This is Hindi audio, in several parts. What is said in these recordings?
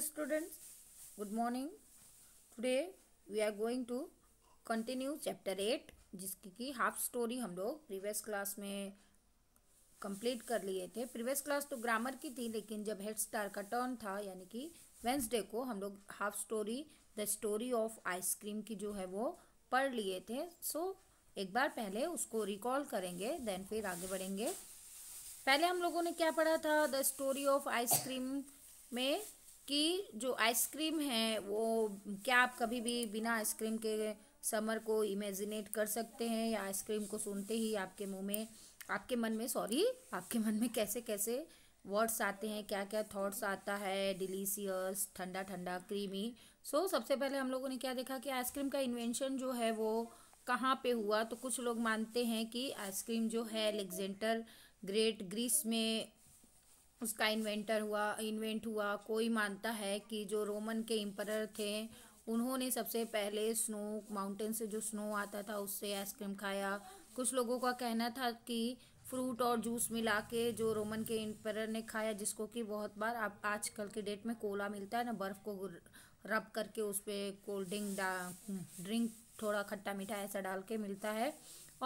Students good morning today we are going to continue chapter eight जिसकी की हाफ स्टोरी हम लोग प्रीवियस क्लास में कंप्लीट कर लिए थे प्रीवियस क्लास तो ग्रामर की थी लेकिन जब हेड स्टार का टर्न था यानी कि वेंसडे को हम लोग half story the story of ice cream की जो है वो पढ़ लिए थे सो so, एक बार पहले उसको रिकॉल करेंगे देन फिर आगे बढ़ेंगे पहले हम लोगों ने क्या पढ़ा था द स्टोरी ऑफ आइसक्रीम में कि जो आइसक्रीम है वो क्या आप कभी भी बिना आइसक्रीम के समर को इमेजिनेट कर सकते हैं या आइसक्रीम को सुनते ही आपके मुंह में आपके मन में सॉरी आपके मन में कैसे कैसे वर्ड्स आते हैं क्या क्या थॉट्स आता है डिलीसियस ठंडा ठंडा क्रीमी सो so, सबसे पहले हम लोगों ने क्या देखा कि आइसक्रीम का इन्वेंशन जो है वो कहाँ पे हुआ तो कुछ लोग मानते हैं कि आइसक्रीम जो है अलेक्जेंडर ग्रेट ग्रीस में उसका इन्वेंटर हुआ इन्वेंट हुआ कोई मानता है कि जो रोमन के एम्परर थे उन्होंने सबसे पहले स्नो माउंटेन से जो स्नो आता था उससे आइसक्रीम खाया कुछ लोगों का कहना था कि फ्रूट और जूस मिला के जो रोमन के एम्परर ने खाया जिसको कि बहुत बार आप आजकल के डेट में कोला मिलता है ना बर्फ़ को रब करके उस पर कोल्ड ड्रिंक डा ड्रिंक थोड़ा खट्टा मीठा ऐसा डाल के मिलता है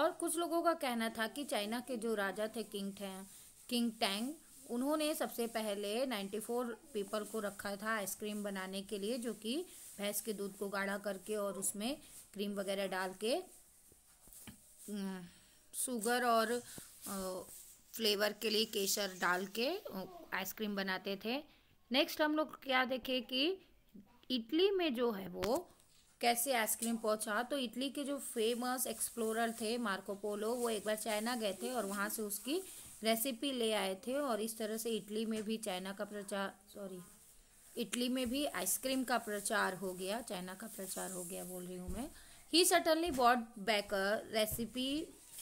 और कुछ लोगों का कहना था कि चाइना के जो राजा थे किंग थे किंग टैंग उन्होंने सबसे पहले 94 पीपल को रखा था आइसक्रीम बनाने के लिए जो कि भैंस के दूध को गाढ़ा करके और उसमें क्रीम वगैरह डाल के शुगर और फ्लेवर के लिए केसर डाल के आइसक्रीम बनाते थे नेक्स्ट हम लोग क्या देखें कि इटली में जो है वो कैसे आइसक्रीम पहुंचा तो इटली के जो फेमस एक्सप्लोरर थे मार्को पोलो वो एक बार चाइना गए थे और वहाँ से उसकी रेसिपी ले आए थे और इस तरह से इटली में भी चाइना का प्रचार सॉरी इटली में भी आइसक्रीम का प्रचार हो गया चाइना का प्रचार हो गया बोल रही हूँ मैं he suddenly brought back recipe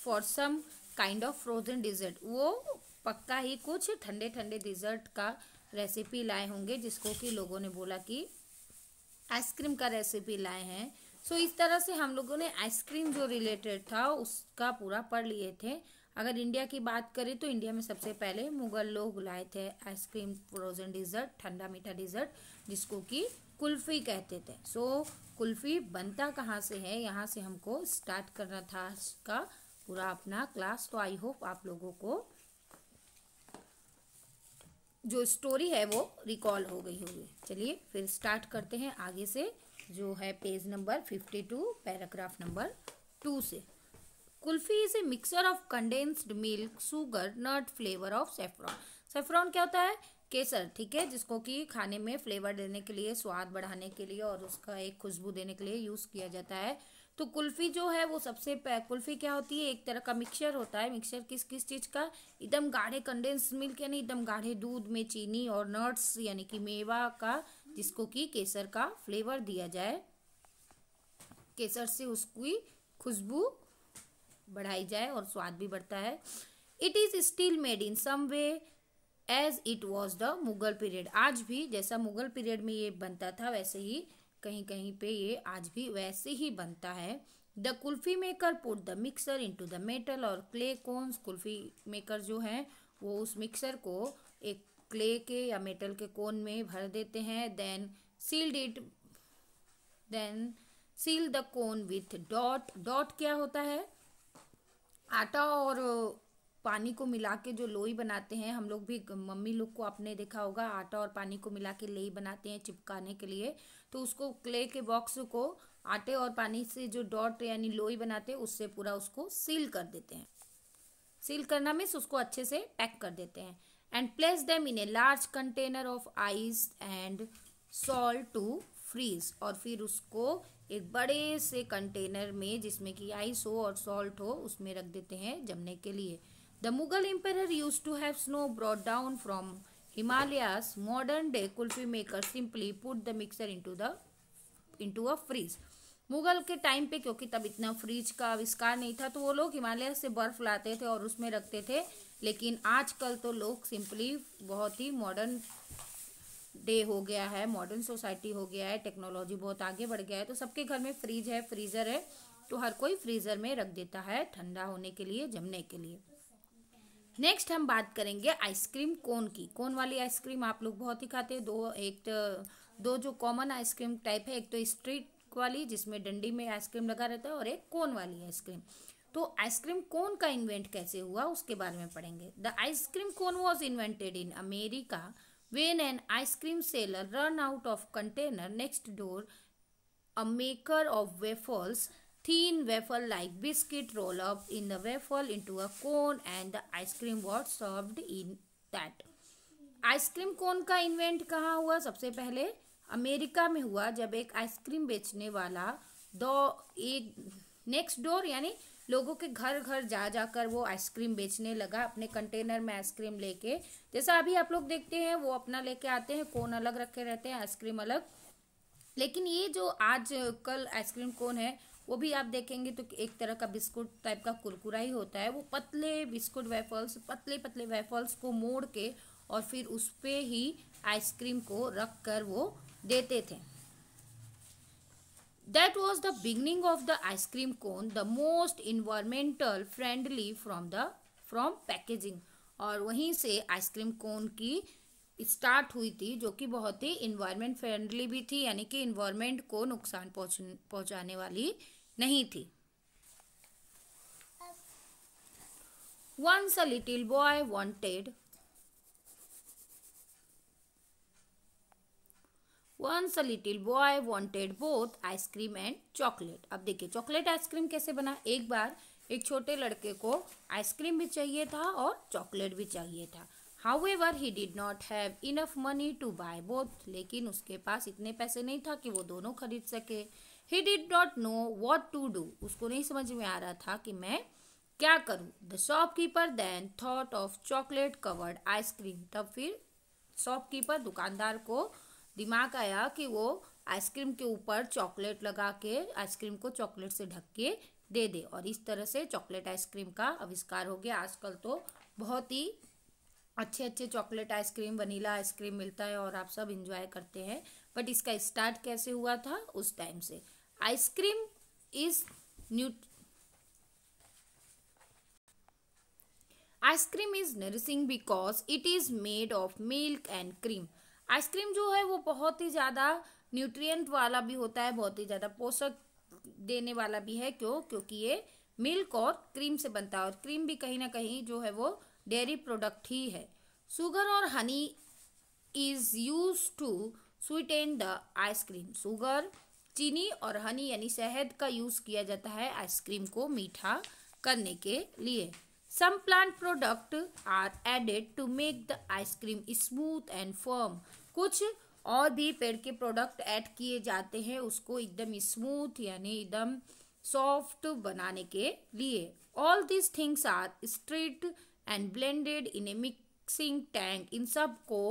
for some kind of frozen dessert वो पक्का ही कुछ ठंडे ठंडे डिजर्ट का रेसिपी लाए होंगे जिसको कि लोगों ने बोला कि आइसक्रीम का रेसिपी लाए हैं सो so, इस तरह से हम लोगों ने आइसक्रीम जो रिलेटेड था उसका पूरा पढ़ लिए थे अगर इंडिया की बात करें तो इंडिया में सबसे पहले मुगल लोग लाए थे आइसक्रीम फ्रोजन डिज़र्ट ठंडा मीठा डिज़र्ट जिसको कि कुल्फ़ी कहते थे सो so, कुल्फ़ी बनता कहाँ से है यहाँ से हमको स्टार्ट करना था इसका पूरा अपना क्लास तो आई होप आप लोगों को जो स्टोरी है वो रिकॉल हो गई होगी चलिए फिर स्टार्ट करते हैं आगे से जो है page number fifty two paragraph number two से kulfi is a mixture of condensed milk sugar nut flavour of saffron saffron क्या होता है केसर ठीक है जिसको कि खाने में फ्लेवर देने के लिए स्वाद बढ़ाने के लिए और उसका एक खुशबू देने के लिए यूज़ किया जाता है तो कुल्फ़ी जो है वो सबसे कुल्फ़ी क्या होती है एक तरह का मिक्सचर होता है मिक्सचर किस किस चीज़ का एकदम गाढ़े कंडेंस मिल्क यानी एकदम गाढ़े दूध में चीनी और नट्स यानी कि मेवा का जिसको कि केसर का फ्लेवर दिया जाए केसर से उसकी खुशबू बढ़ाई जाए और स्वाद भी बढ़ता है it is still made in some way as it was the Mughal period आज भी जैसा मुगल पीरियड में ये बनता था वैसे ही कहीं कहीं पे ये आज भी वैसे ही बनता है the kulfi maker put the mixer in to the metal और क्ले कोन्स कुल्फी मेकर जो हैं वो उस मिक्सर को एक क्ले के या मेटल के कोन में भर देते हैं then sealed it then seal the cone with dot dot क्या होता है आटा और पानी को मिला के जो लोई बनाते हैं हम लोग भी मम्मी लोग को आपने देखा होगा आटा और पानी को मिला के लोई बनाते हैं चिपकाने के लिए तो उसको क्ले के बॉक्स को आटे और पानी से जो डॉट यानी लोई बनाते हैं उससे पूरा उसको सील कर देते हैं सील करना मीन्स उसको अच्छे से पैक कर देते हैं and place them in a large container of ice and salt to freeze और फिर उसको एक बड़े से कंटेनर में जिसमें कि आइस हो और सॉल्ट हो उसमें रख देते हैं जमने के लिए the Mughal empire use to have snow brought down from Himalayas modern day kulfi maker simply put the mixer into the into a freeze Mughal के टाइम पे क्योंकि तब इतना फ्रिज का आविष्कार नहीं था तो वो लोग हिमालय से बर्फ़ लाते थे और उसमें रखते थे लेकिन आजकल तो लोग सिंपली बहुत ही मॉडर्न डे हो गया है मॉडर्न सोसाइटी हो गया है टेक्नोलॉजी बहुत आगे बढ़ गया है तो सबके घर में फ्रीज है फ्रीज़र है तो हर कोई फ्रीज़र में रख देता है ठंडा होने के लिए जमने के लिए नेक्स्ट हम बात करेंगे आइसक्रीम कोन की कोन वाली आइसक्रीम आप लोग बहुत ही खाते हैं दो एक तो, दो जो कॉमन आइसक्रीम टाइप है एक तो स्ट्रीट वाली जिसमें डंडी में आइसक्रीम लगा रहता है और एक कोन वाली आइसक्रीम तो आइसक्रीम कोन का इन्वेंट कैसे हुआ उसके बारे में पढ़ेंगे the ice cream cone was invented in America When an ice cream seller run out of container next door, a maker of waffles thin wafer like biscuit roll up in the waffle into a cone and the ice cream was served in that ice ice cream cone का इन्वेंट कहाँ हुआ सबसे पहले अमेरिका में हुआ जब एक आइसक्रीम बेचने वाला दो एक नेक्स्ट डोर यानी लोगों के घर घर जा जाकर वो आइसक्रीम बेचने लगा अपने कंटेनर में आइसक्रीम लेके जैसा अभी आप लोग देखते हैं वो अपना लेके आते हैं कोन अलग रखे रहते हैं आइसक्रीम अलग लेकिन ये जो आज कल आइसक्रीम कोन है वो भी आप देखेंगे तो एक तरह का बिस्कुट टाइप का कुरकुरा ही होता है वो पतले बिस्कुट वेफल्स पतले पतले वेफल्स को मोड़ के और फिर उस पर ही आइसक्रीम को रख कर वो देते थे that was the beginning of the ice cream cone the most environmental friendly from the from packaging और वहीं से आइसक्रीम कोन की स्टार्ट हुई थी जो कि बहुत ही इन्वायरमेंट फ्रेंडली भी थी यानी कि इन्वायरमेंट को नुकसान पहुंचाने वाली नहीं थी once a little boy wanted once a little boy wanted both ice cream and chocolate अब देखिए चॉकलेट आइसक्रीम कैसे बना एक बार एक छोटे लड़के को आइसक्रीम भी चाहिए था और चॉकलेट भी चाहिए था however he did not have enough money to buy both लेकिन उसके पास इतने पैसे नहीं था कि वो दोनों खरीद सके he did not know what to do उसको नहीं समझ में आ रहा था कि मैं क्या करूँ the shopkeeper then thought of chocolate covered ice cream तब फिर शॉपकीपर दुकानदार को दिमाग आया कि वो आइसक्रीम के ऊपर चॉकलेट लगा के आइसक्रीम को चॉकलेट से ढक के दे दे और इस तरह से चॉकलेट आइसक्रीम का आविष्कार हो गया आजकल तो बहुत ही अच्छे अच्छे चॉकलेट आइसक्रीम वनीला आइसक्रीम मिलता है और आप सब इंजॉय करते हैं बट इसका स्टार्ट कैसे हुआ था उस टाइम से ice cream is new ice cream is nourishing because it is made of milk and cream ice cream जो है वो बहुत ही ज़्यादा न्यूट्रिएंट वाला भी होता है बहुत ही ज़्यादा पोषक देने वाला भी है क्यों क्योंकि ये मिल्क और क्रीम से बनता है और क्रीम भी कहीं ना कहीं जो है वो डेयरी प्रोडक्ट ही है सुगर और honey is use to sweeten the ice cream sugar चीनी और हनी यानी शहद का यूज़ किया जाता है आइसक्रीम को मीठा करने के लिए some plant product are added to make the ice cream smooth and firm कुछ और भी पेड़ के प्रोडक्ट ऐड किए जाते हैं उसको एकदम स्मूथ यानी एकदम सॉफ्ट बनाने के लिए all these things are stirred and blended in a mixing tank इन सब को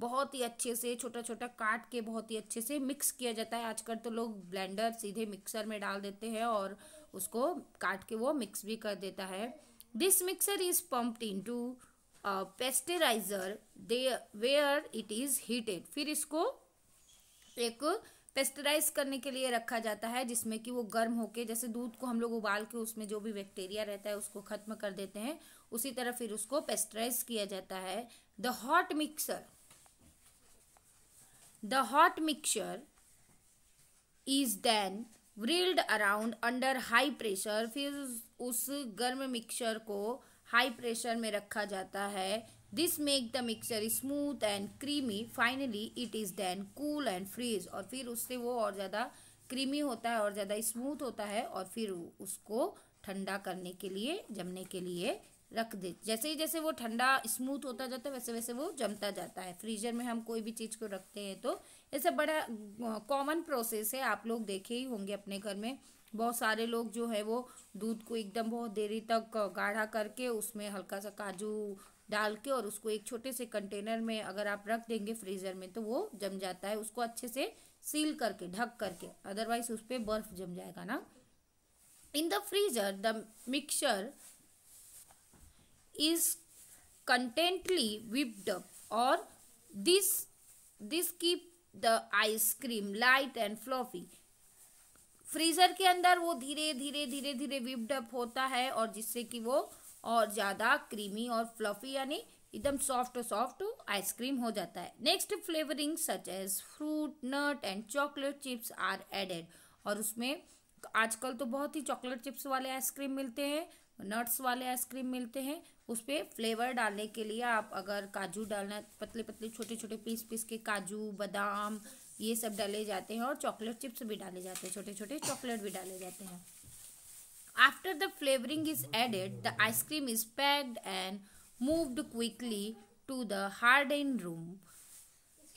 बहुत ही अच्छे से छोटा छोटा काट के बहुत ही अच्छे से मिक्स किया जाता है आजकल तो लोग ब्लेंडर सीधे मिक्सर में डाल देते हैं और उसको काट के वो मिक्स भी कर देता है This mixture is pumped into a pasteurizer there where it is heated. फिर इसको ek पेस्टराइज करने के लिए रखा जाता है जिसमें कि वो गर्म होके जैसे दूध को हम लोग उबाल के उसमें जो भी बैक्टीरिया रहता है उसको ख़त्म कर देते हैं उसी तरह फिर उसको पेस्टराइज किया जाता है the hot mixer the hot mixer is then whirled around under high pressure फिर उस गर्म मिक्सचर को हाई प्रेशर में रखा जाता है this make the mixture smooth and creamy finally it is then cool and freeze और फिर उससे वो और ज़्यादा क्रीमी होता है और ज़्यादा स्मूथ होता है और फिर उसको ठंडा करने के लिए जमने के लिए रख दे जैसे ही जैसे वो ठंडा स्मूथ होता जाता है वैसे वैसे वो जमता जाता है फ्रीजर में हम कोई भी चीज़ को रखते हैं तो ऐसा बड़ा कॉमन प्रोसेस है आप लोग देखे ही होंगे अपने घर में बहुत सारे लोग जो है वो दूध को एकदम बहुत देरी तक गाढ़ा करके उसमें हल्का सा काजू डाल के और उसको एक छोटे से कंटेनर में अगर आप रख देंगे फ्रीज़र में तो वो जम जाता है उसको अच्छे से सील करके ढक करके अदरवाइज उस पर बर्फ जम जाएगा ना in the freezer the mixture is constantly whipped और this this this the ice cream light and light freezer के अंदर वो धीरे धीरे धीरे धीरे विप्ड अप होता है और जिससे कि वो और ज़्यादा क्रीमी और फ्लफी यानी एकदम सॉफ्ट सॉफ्ट आइसक्रीम हो जाता है next flavouring such as fruit nut and chocolate chips are added और उसमें आजकल तो बहुत ही चॉकलेट चिप्स वाले आइसक्रीम मिलते हैं नट्स वाले आइसक्रीम मिलते हैं उस पर फ्लेवर डालने के लिए आप अगर काजू डालना पतले पतले छोटे छोटे पीस पीस के काजू बादाम ये सब डाले जाते हैं और चॉकलेट चिप्स भी डाले जाते हैं छोटे छोटे चॉकलेट भी डाले जाते हैं after the flavouring is added the ice cream is packed and moved quickly to the hard in room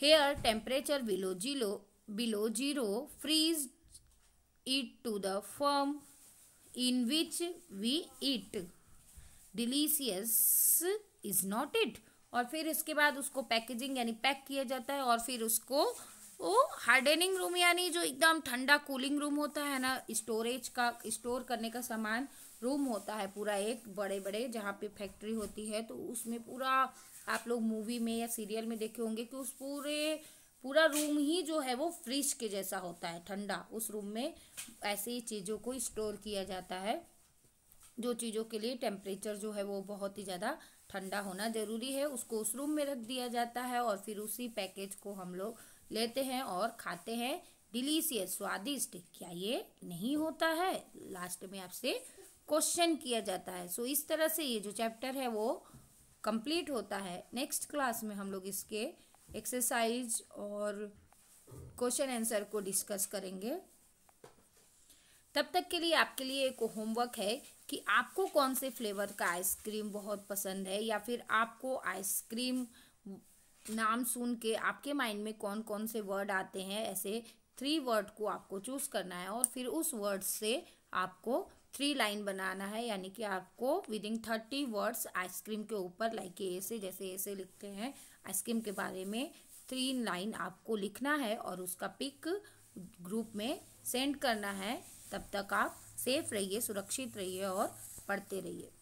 here temperature below zero below zero freeze it to the firm in which we eat delicious is not it और फिर इसके बाद उसको पैकेजिंग यानी पैक किया जाता है और फिर उसको वो हार्डनिंग रूम यानी जो एकदम ठंडा कूलिंग रूम होता है ना स्टोरेज का स्टोर करने का सामान रूम होता है पूरा एक बड़े बड़े जहाँ पे फैक्ट्री होती है तो उसमें पूरा आप लोग मूवी में या सीरियल में देखे होंगे कि उस पूरे पूरा रूम ही जो है वो फ्रिज के जैसा होता है ठंडा उस रूम में ऐसी चीज़ों को स्टोर किया जाता है जो चीज़ों के लिए टेम्परेचर जो है वो बहुत ही ज़्यादा ठंडा होना ज़रूरी है उसको उस रूम में रख दिया जाता है और फिर उसी पैकेज को हम लोग लेते हैं और खाते हैं डिलीशियस स्वादिष्ट क्या ये नहीं होता है लास्ट में आपसे क्वेश्चन किया जाता है सो so, इस तरह से ये जो चैप्टर है वो कंप्लीट होता है नेक्स्ट क्लास में हम लोग इसके एक्सरसाइज और क्वेश्चन आंसर को डिस्कस करेंगे तब तक के लिए आपके लिए एक होमवर्क है कि आपको कौन से फ्लेवर का आइसक्रीम बहुत पसंद है या फिर आपको आइसक्रीम नाम सुन के आपके माइंड में कौन कौन से वर्ड आते हैं ऐसे थ्री वर्ड को आपको चूज़ करना है और फिर उस वर्ड से आपको थ्री लाइन बनाना है यानी कि आपको within thirty words ice cream के ऊपर लाइक ऐसे जैसे ऐसे लिखते हैं आइसक्रीम के बारे में थ्री लाइन आपको लिखना है और उसका पिक ग्रुप में सेंड करना है तब तक आप सेफ रहिए सुरक्षित रहिए और पढ़ते रहिए